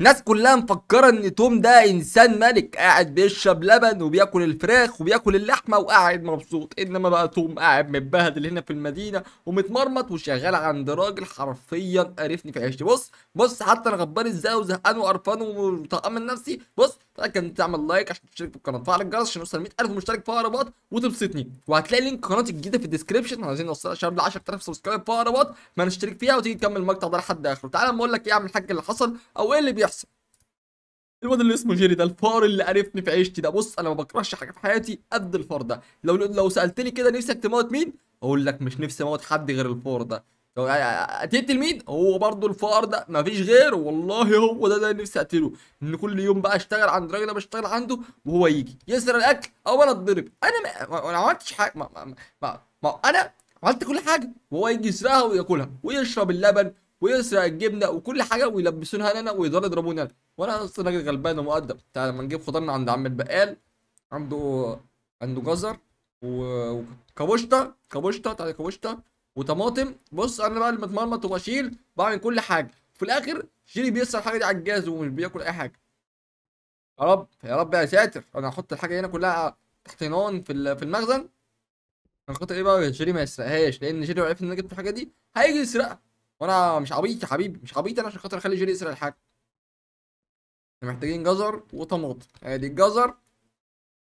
الناس كلها مفكره ان توم ده انسان ملك قاعد بيشرب لبن وبياكل الفراخ وبياكل اللحمه وقاعد مبسوط انما بقى توم قاعد متبهدل هنا في المدينه ومتمرمط وشغال عند راجل حرفيا قرفني في عيشتي بص بص حتى انا غبان ازاي وزهقان وقرفان وطقان من نفسي بص تاكد ان تعمل لايك عشان تشترك في القناه وتفعل الجرس عشان نوصل 100000 مشترك في اقرب وتبسطني وهتلاقي لينك قناتي الجديده في الديسكربشن عايزين نوصل عشان ل 10000 سبسكرايب في اقرب ما نشترك فيها وتيجي تكمل المقطع ده لحد اخره تعالى اما اقول لك ايه يا عم الحاج اللي حصل او ايه اللي بيحصل الواد اللي اسمه جيري ده الفار اللي عرفني في عيشتي ده بص انا ما بكرهش حاجه في حياتي قد الفار ده لو لو سالتني كده نفسك تموت مين اقول لك مش نفسي اموت حد غير الفار ده آه، آه، آه، تقتل مين هو برضه الفقر ده مفيش غيره والله هو ده ده نفسي اقتله ان كل يوم بقى اشتغل عند الراجل ده بشتغل عنده وهو يجي يسرق الاكل او انا اتضرب انا ما, عملتش حاجه ما, ما, ما, ما انا عملت كل حاجه وهو يجي يسرقها وياكلها ويشرب اللبن ويسرق الجبنه وكل حاجه ويلبسونها لنا ويضلوا يضربوني انا وانا اصلا راجل غلبان ومؤدب تعالى لما نجيب خضارنا عند عم البقال عنده عنده جزر وكابوشتا كابوشتا تعالى كابوشتا وطماطم بص انا بقى اللي متمرمط وبشيل بعمل كل حاجه في الاخر شيري بيسر الحاجه دي على الجهاز ومش بياكل اي حاجه يا رب يا رب يا ساتر انا هحط الحاجه هنا كلها تحت نون في في المخزن عشان خاطر ايه بقى شيري ما يسرقهاش لان شيري عرف ان انا جبت الحاجه دي هيجي يسرقها وانا مش عبيط يا حبيبي مش عبيط انا عشان خاطر اخلي شيري يسرق الحاجه احنا محتاجين جزر وطماطم ادي الجزر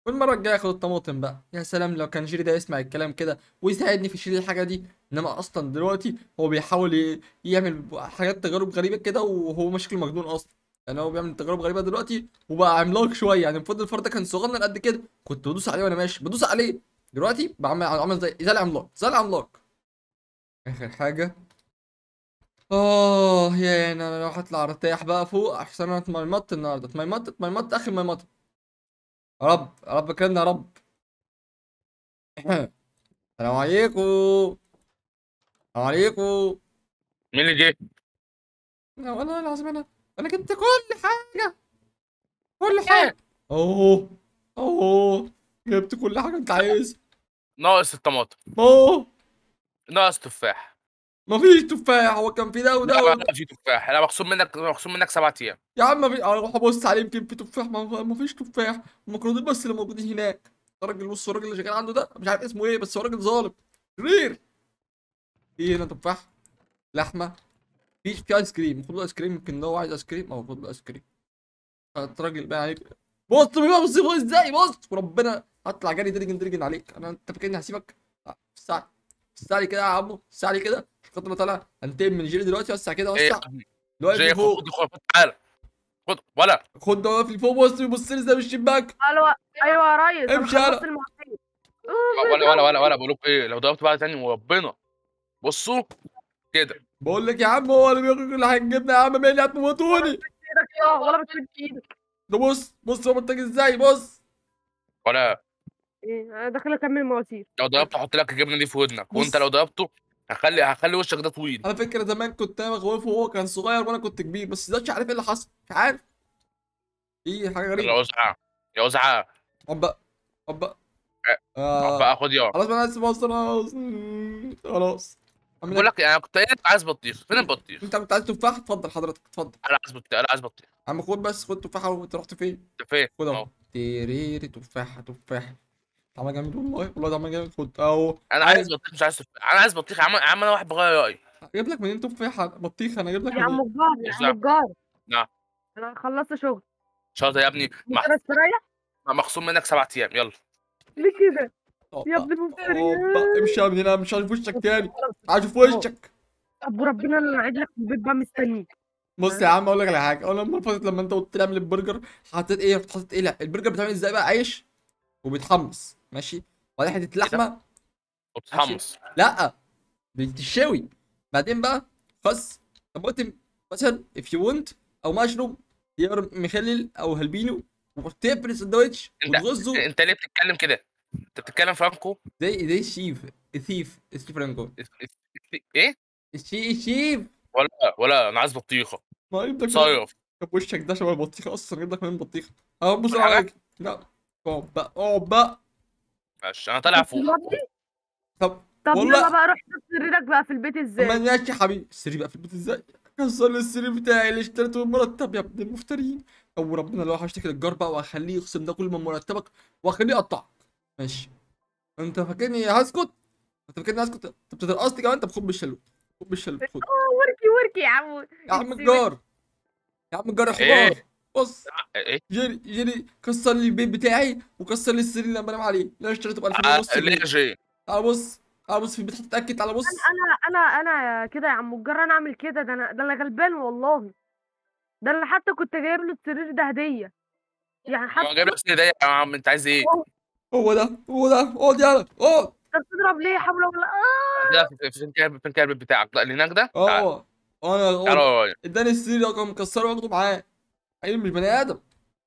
والمره الجايه اخد الطماطم بقى يا سلام لو كان جيري ده يسمع الكلام كده ويساعدني في شيل الحاجه دي انما اصلا دلوقتي هو بيحاول يعمل حاجات تجارب غريبه كده وهو مشكل مجنون اصلا يعني هو بيعمل تجارب غريبه دلوقتي وبقى عملاق شويه يعني المفروض الفرد كان صغنن قد كده كنت بدوس عليه وانا ماشي بدوس عليه دلوقتي بعمل عامل زي زي العملاق زي العملاق اخر حاجه اه يا انا لو هطلع ارتاح بقى فوق احسن انا اتمرمطت النهارده اتمرمطت اتمرمطت اخر ما يمطت يا رب يا رب كرمنا يا رب السلام عليكم السلام عليكم مين اللي جه؟ انا والله العظيم انا انا جبت كل حاجه كل إيه؟ حاجه اوه اوه جبت كل حاجه انت عايزها ناقص الطماطم اوه ناقص تفاح مفيش تفاح هو كان في ده وده لا ما في تفاح لا مخصوم منك مخصوم منك سبع ايام يا عم مفيش اروح ابص عليه يمكن في تفاح ما ما فيش تفاح الميكروبات بس اللي موجودين هناك الراجل بص الراجل اللي شغال عنده ده مش عارف اسمه ايه بس هو راجل ظالم شرير في هنا تفاح لحمه في في ايس كريم المفروض ايس كريم يمكن هو عايز ايس كريم او المفروض ايس كريم الراجل بقى عليك بص بص بص ازاي بص وربنا هطلع جري درجن درجن عليك انا انت فاكرني هسيبك الساعه الساعه كده يا عمو الساعه كده ما بطلع انتقم من جيري دلوقتي وسع كده وسع دلوقتي إيه، خد خد تعالى خد ولا خد ده في فوق بص بيبص لي ازاي من الشباك ايوه ايوه يا ريس امشي يلا ولا ولا ولا ولا بقول لكم ايه لو ضربت بعد تاني وربنا بصوا كده بقول لك يا عم هو اللي بياكل كل حاجه جبنا يا عم مين اللي هتموتوني ولا بتشد ايدك ده بص بص هو منتج ازاي بص ولا ايه انا داخل اكمل مواسير لو ضربت احط لك الجبنه دي في ودنك وانت لو ضربته هخلي هخلي وشك ده طويل على فكره زمان كنت انا بخوفه وهو كان صغير وانا كنت كبير بس مش عارف ايه اللي حصل مش عارف ايه حاجه غريبه يا وزعه يا وزعه طب طب طب خد يا خلاص انا عايز خلاص خلاص بقول إيه؟ لك إيه، انا كنت عايز بطيخ فين إيه؟ البطيخ انت كنت عايز تفاح اتفضل حضرتك اتفضل انا عايز بطيخ انا عايز بطيخ عم خد بس خد تفاحه وانت رحت فين؟ تفاح خد اهو تيريري تفاحه تفاحه طعمها جامد والله والله طعمها جامد خد اهو انا عايز بطيخ مش عايز انا عايز بطيخ يا عم انا واحد بغير رايي اجيب لك منين تفاح بطيخ انا اجيب لك يا عم الجار يا عم الجار نعم انا خلصت شغل شاطر يا ابني ما مخصوم منك سبع ايام يلا ليه كده يا ابن المفتري امشي يا ابني انا مش عارف وشك تاني عارف وشك طب وربنا انا قاعد لك في البيت بقى مستنيك بص يا عم اقول لك على حاجه اول ما فاتت لما انت قلت تعمل البرجر حطيت ايه حطيت ايه لا البرجر بتعمل ازاي بقى عيش وبتحمص ماشي وبعدين حته إيه لحمه وبتحمص لا بتشوي بعدين بقى خس قلت مثلا اف يو ونت او مشروم خيار مخلل او هلبينو وتقفل السندوتش وتغزه انت, انت ليه بتتكلم كده؟ انت بتتكلم فرانكو؟ زي زي الشيف الثيف الشيف فرانكو ايه؟ الشيف ولا ولا انا عايز بطيخه ما يبدك صيف وشك ده شبه البطيخه اصلا يبدأ كمان بطيخه اه بص عليك لا اقعد بقى اقعد بقى ماشي انا طالع فوق طب طب والله يلا بقى روح شوف سريرك بقى في البيت ازاي ماشي يا حبيبي السرير بقى في البيت ازاي كسر لي السرير بتاعي اللي اشتريته مرتب يا ابن المفترين او ربنا لو هشتكي للجار بقى واخليه يقسم ده كل ما مرتبك واخليه يقطعك ماشي انت فاكرني هسكت انت فاكرني هسكت انت بتترقصني كمان انت بخد بالشلوت خد بالشلوت خد وركي وركي يا عم يا عم الجار يا عم الجار يا حوار إيه؟ بص آه، ايه جيري جيري كسر لي البيت بتاعي وكسر لي السرير اللي انا بنام عليه اللي انا اشتريته ب 2000 ونص آه، ليه يا جي تعال بص تعال بص في البيت تاكد تعال بص انا انا انا كده يا عم الجار انا اعمل كده ده انا ده انا غلبان والله ده انا حتى كنت جايب له السرير ده هديه يعني حتى هو جايب لك السرير ده يا عم انت عايز ايه هو ده هو ده اقعد يلا اقعد انت بتضرب ليه حول ولا اه لا فين كان فين بتاعك لا اللي هناك ده اه انا اداني السرير رقم مكسره واخده معاه ايوه مش بني ادم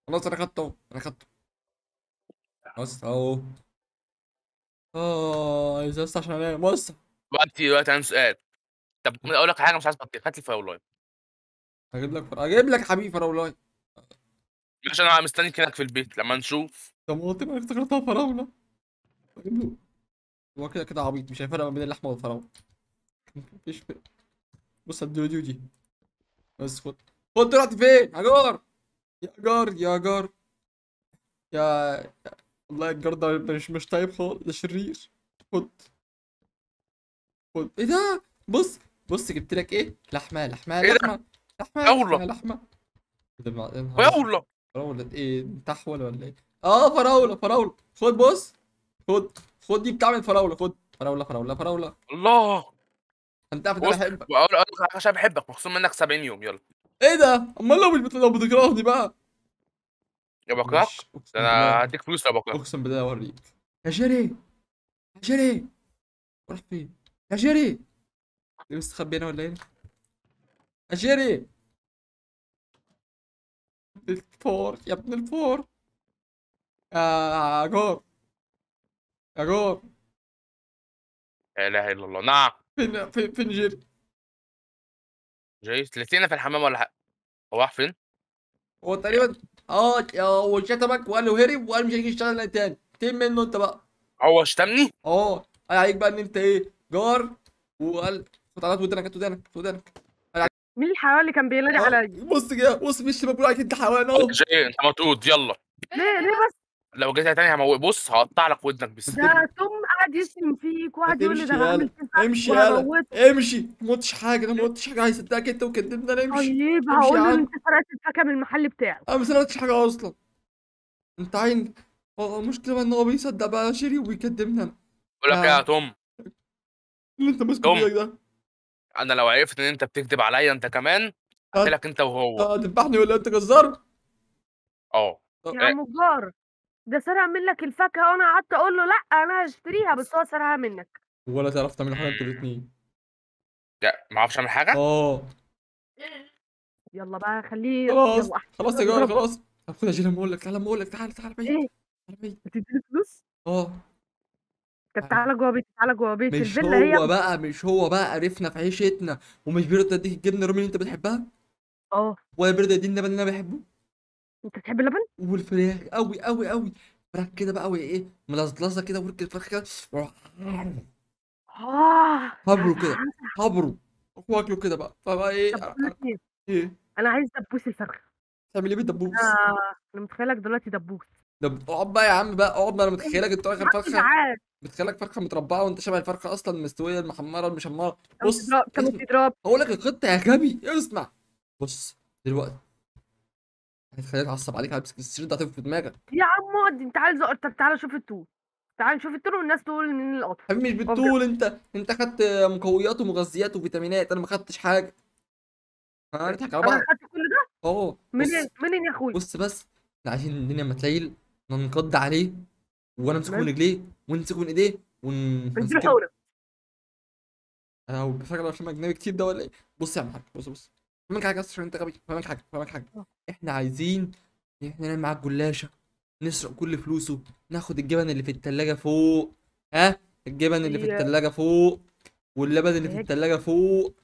خلاص انا خدته اهو انا خدته بص اهو اه عايز بس عشان انام بص دلوقتي دلوقتي عندي سؤال طب اقول لك حاجه مش عايز بطيخ هات لي فراولاي هجيب لك فر... هجيب لك حبيبي فراولاي مش انا مستني كده في البيت لما نشوف طب ما قلت لك افتكرتها فراوله هو كده كده عبيط مش هيفرق ما بين اللحمه والفراوله مفيش فرق بص هديله دي ودي بس خد وانت رحت فين يا جار يا جار يا جار يا والله الجار ده مش مش طيب خالص ده شرير خد خد ايه ده بص بص جبت لك ايه لحمه لحمه إيه لحمه لحمه فراوله لحمه فراوله إيه فراوله ايه تحول ولا ايه اه فراوله فراوله خد بص خد خد دي بتعمل فراوله خد فراوله فراوله فراوله الله انت عارف انا بحبك اقول لك عشان بحبك مخصوم منك 70 يوم يلا ايه ده؟ امال لو مش بت... لو بتكرهني بقى يا بكرهك مش- انا هديك فلوس يا بكرهك اقسم بالله اوريك يا شيري يا شيري روح فين؟ يا شيري ليه مستخبي هنا ولا ايه؟ يا شيري الفور يا ابن الفور يا جور يا جور لا اله الا الله نعم فين فين جيري؟ جايز لسينا في الحمام ولا حاجه هو راح فين؟ هو تقريبا اه هو شتمك وقال له هرب وقال مش هيجي يشتغل تاني تم منه انت بقى هو شتمني؟ اه قال عليك بقى ان انت ايه جار وقال هات ودانك هات ودانك مين الحيوان اللي كان بينادي آه، عليا؟ بص كده بص مش بقول عليك انت حيوان اهو انت مطرود يلا ليه ليه بس لو جيت تاني هموت بص هقطع لك ودنك بس ده توم قاعد يشتم فيك وقاعد يقول لي ده انا عامل كده امشي يلا امشي ما قلتش حاجه انا ما قلتش حاجه عايز هيصدقك انت وكدبنا انا طيب، امشي طيب هقول له انت سرقت الفاكهه من المحل بتاعك انا ما سرقتش حاجه اصلا انت عين المشكله ان هو بيصدق بقى شيري وبيكدبنا انا بقول لك ايه يا توم اللي انت ماسك ايدك ده انا لو عرفت ان انت بتكذب عليا انت كمان اه. هقتلك لك انت وهو اه تذبحني ولا انت جزار؟ اه يا إيه؟ عم ده سرقها منك الفاكهة وأنا قعدت أقول له لأ أنا هشتريها بس هو سرقها منك ولا تعرف تعمل حاجة انتوا الاثنين لا ما اعرفش اعمل حاجة اه يلا بقى خليه خلاص خلاص يا جماعة خلاص هاخدها جيل لما اقول لك تعالى لما اقول لك تعالى تعالى بعيد ايه تعالى بعيد هتديني فلوس؟ اه طب تعالى جوه بيتي تعالى جوه بيتي مش الفيلا هي هو بقى مش هو بقى عرفنا في عيشتنا ومش بيرضى يديك الجبنة الرومي اللي انت بتحبها؟ اه ولا بيرضى يديني النبات اللي انا بحبه؟ انت بتحب اللبن؟ والفراخ قوي قوي قوي فراخ كده بقى وايه ملزلزه كده ورك الفراخ كده اه هبره كده هبره واكله كده بقى فبقى ايه إيه؟, ايه انا عايز دبوس الفرخه تعمل ايه بالدبوس؟ آه، انا متخيلك دلوقتي دبوس طب اقعد بقى يا عم بقى اقعد ما انا متخيلك انت واخد فرخه متخيلك فرخه متربعه وانت شبه الفرخه اصلا المستويه المحمره المشمره بص كم بتضرب هقول لك القطه يا غبي اسمع بص دلوقتي هتخليك يعني تعصب عليك همسك السرير ده في دماغك يا عم اقعد انت عايز زق... طب تعالى شوف التور تعالى نشوف التور والناس تقول ان القطر حبيبي مش بالطول انت انت خدت مقويات ومغذيات وفيتامينات انا ما خدتش حاجه على بعض انا خدت كل ده اه منين منين يا اخويا بص بس احنا عايزين الدنيا اما تليل ننقض عليه وانا امسكه من رجليه وامسكه من ايديه ونمسكه حوله انا بفكر افلام اجنبي كتير ده ولا ايه بص يا عم حاج بص بص فاهمك حاجه بس عشان انت غبي فاهمك حاجه فاهمك حاجه آه. احنا عايزين ان احنا نعمل معاك جلاشه نسرق كل فلوسه ناخد الجبن اللي في التلاجة فوق ها الجبن اللي في التلاجة فوق واللبن اللي في التلاجة فوق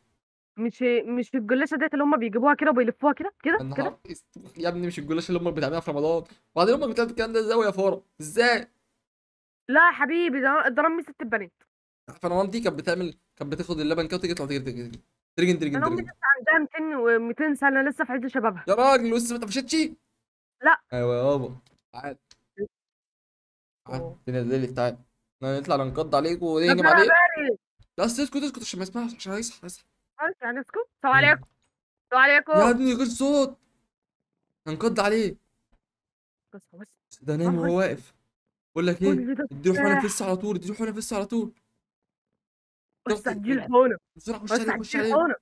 مش مش الجلاشه ديت اللي هم بيجيبوها كده وبيلفوها كده كده كده يا ابني مش الجلاشه اللي امك بتعملها في رمضان وبعدين امك بتعمل الكلام ده ازاي يا فاره ازاي لا يا حبيبي ده ده رمي ست البنات فرمان دي كانت بتعمل كانت بتاخد اللبن كده وتيجي تطلع تجري تجري تجري تجري تجري تجري. عندها 200 و200 سنه لسه في عز شبابها يا راجل لسه ما اتقفشتش لا ايوه يابا تعال تعال تنزلك تعال نطلع ننقض عليك ونهجم عليك لا اسكت اسكت عشان ما يسمعش عشان هيصحى هيصحى خلاص يعني اسكت السلام عليكم السلام عليكم يا ابني غير صوت هنقض عليه بس ده نايم وهو واقف بقول لك ايه اديله حقنه فيس على طول اديله حقنه فيس على طول بس اديله حقنه بسرعه خش عليه خش عليه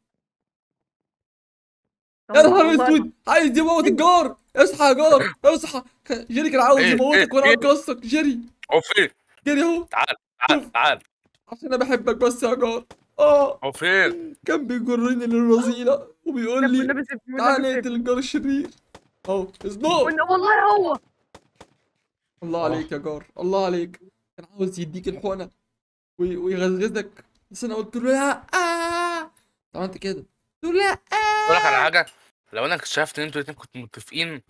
يا نهار اسود عايز يموت الجار اصحى يا جار اصحى جيري كان عاوز إيه، يموتك إيه، وانا مكسر إيه؟ جيري عفير جيري اهو تعال تعال تعال عشان انا بحبك بس يا جار اه عفير كان بيجرني للرذيله وبيقول لي تعال اقتل الجار الشرير اهو اصدق والله هو الله عليك يا جار الله عليك كان عاوز يديك الحقنه ويغزغزك بس انا قلت له لا آه. عملت كده قلت له اقول لك على حاجه لو انا اكتشفت ان انتوا الاثنين كنتوا متفقين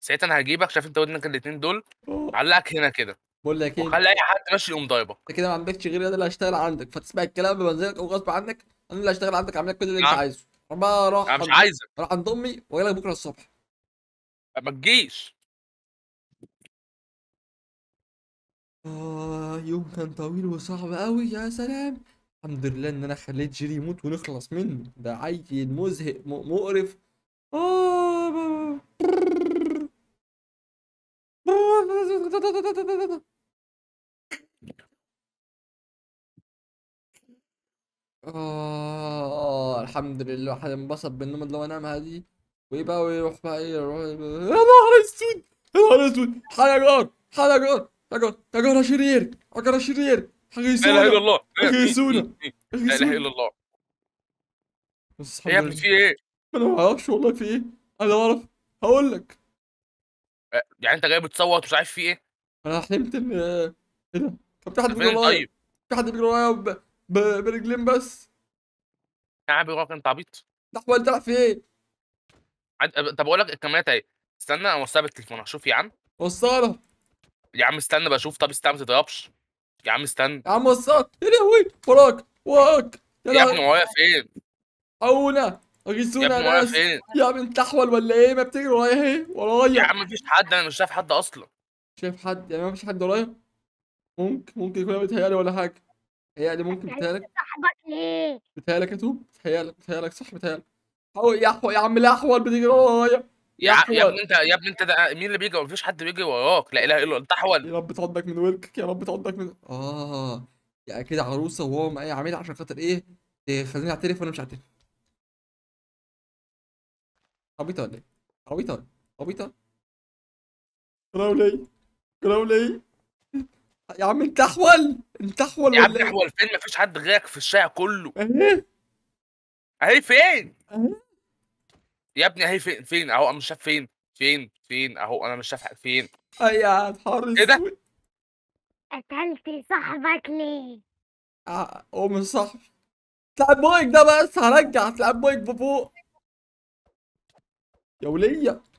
ساعتها انا هجيبك شايف انت ودنك الاثنين دول علقك هنا كده بقول لك ايه وخلي اي حد ماشي يقوم ضايبه انت كده ما عندكش غير انا اللي هشتغل عندك فتسمع الكلام بمنزلك او غصب عنك انا اللي هشتغل عندك اعمل لك كل اللي انت نعم. عايزه بقى راح انا مش عايزك راح عند امي واجي لك بكره الصبح ما تجيش آه يوم كان طويل وصعب قوي يا سلام الحمد لله ان انا خليت جيري يموت ونخلص منه ده عيل مزهق مقرف آه الحمد لله الواحد انبسط بالنوم اللي هو نامها دي وايه بقى ويروح بقى ايه يروح يا نهار اسود يا نهار اسود حاجة جار حاجة جار يا جار يا جار شرير يا جار شرير حيسونا لا اله الا الله إيه، حيسونا إيه، إيه، لا اله الا الله يا ابني في ايه؟ انا ما اعرفش والله في ايه انا اعرف هقول لك أه، يعني انت جاي بتصوت مش عارف في ايه؟ انا حلمت ان ايه ده؟ طب في حد بيجري ورايا طيب. في حد بيجري ورايا برجلين بس يا عم بيجري انت عبيط ده حوالي انت في ايه؟ عد... أه، طب اقول لك الكاميرات اهي استنى اوصلها بالتليفون اشوف يا عم وصلها يا عم استنى بشوف طب استنى ما تتضربش يا عم استنى يا عم وسط يا لهوي وراك وراك يا ابني ورايا فين؟ عونا اجيسونا يا ابني فين؟ يا انت احول ولا ايه ما بتجري ورايا ايه؟ ورايا يا عم مفيش حد انا مش شايف حد اصلا شايف حد يعني مفيش حد ورايا؟ ممكن ممكن يكون بيتهيألي ولا حاجة بيتهيألي ممكن بيتهيألك صاحبك ليه؟ بيتهيألك يا توب بيتهيألك بيتهيألك صح بيتهيألك يا يا عم الاحول بتجري ورايا يا يا ابني انت يا ابني انت ده مين اللي بيجي مفيش حد بيجي وراك لا اله الا انت احول يا رب تعضك من ولكك يا رب تعضك من اه يعني كده عروسه وهو اي عميل عشان خاطر ايه خليني اعترف وانا مش اعترف عبيطه ولا ايه؟ عبيطه ولا ايه؟ عبيطه؟ كراولي كراولي يا عم انت احول انت احول يا عم إيه؟ احول فين مفيش حد غيرك في الشارع كله اهي اهي فين؟ اهي يا ابني اهي فين فين اهو انا مش شايف فين فين فين اهو انا مش شايف فين يا نهار ايه ده؟ قتلت صاحبك ليه؟ هو آه، مش صاحبي تلعب مايك ده بس هرجع تلعب مايك بفوق يا وليه